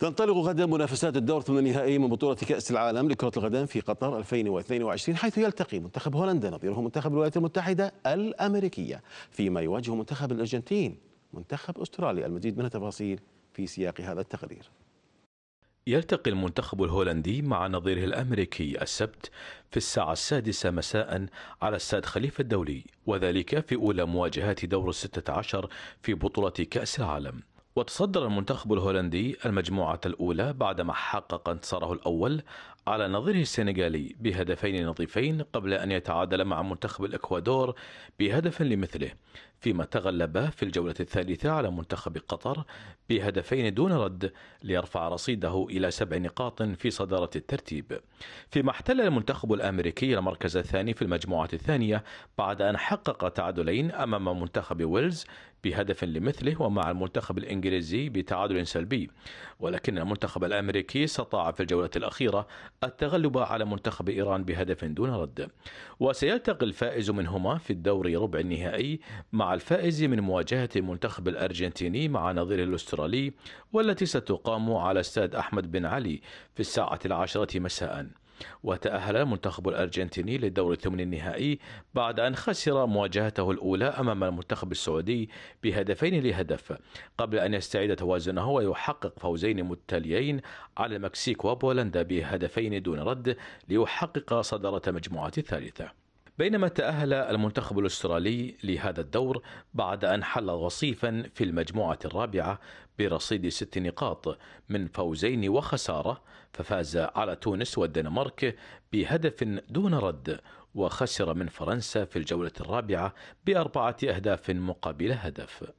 تنطلق غدا منافسات الدور ثمن النهائي من بطولة كأس العالم لكرة القدم في قطر 2022 حيث يلتقي منتخب هولندا نظيره منتخب الولايات المتحدة الأمريكية فيما يواجه منتخب الأرجنتين منتخب أستراليا المزيد من التفاصيل في سياق هذا التقرير يلتقي المنتخب الهولندي مع نظيره الأمريكي السبت في الساعة السادسة مساء على استاد خليفة الدولي وذلك في أولى مواجهات دور الستة عشر في بطولة كأس العالم وتصدر المنتخب الهولندي المجموعة الأولى بعدما حقق انتصاره الأول على نظيره السنغالي بهدفين نظيفين قبل أن يتعادل مع منتخب الإكوادور بهدف لمثله فيما تغلب في الجولة الثالثة على منتخب قطر بهدفين دون رد ليرفع رصيده إلى سبع نقاط في صدارة الترتيب فيما احتل المنتخب الأمريكي المركز الثاني في المجموعة الثانية بعد أن حقق تعادلين أمام منتخب ويلز بهدف لمثله ومع المنتخب الإنجليزي بتعادل سلبي ولكن المنتخب الأمريكي استطاع في الجولة الأخيرة التغلب على منتخب إيران بهدف دون رد وسيلتقي الفائز منهما في الدور ربع النهائي مع الفائز من مواجهة المنتخب الأرجنتيني مع نظيره الأسترالي والتي ستقام على استاد أحمد بن علي في الساعة العاشرة مساءً وتأهل المنتخب الأرجنتيني للدور الثمن النهائي بعد أن خسر مواجهته الأولى أمام المنتخب السعودي بهدفين لهدف قبل أن يستعيد توازنه ويحقق فوزين متتاليين على المكسيك وبولندا بهدفين دون رد ليحقق صدارة مجموعة الثالثة بينما تأهل المنتخب الأسترالي لهذا الدور بعد أن حل وصيفا في المجموعة الرابعة برصيد ست نقاط من فوزين وخسارة ففاز على تونس والدنمارك بهدف دون رد وخسر من فرنسا في الجولة الرابعة بأربعة أهداف مقابل هدف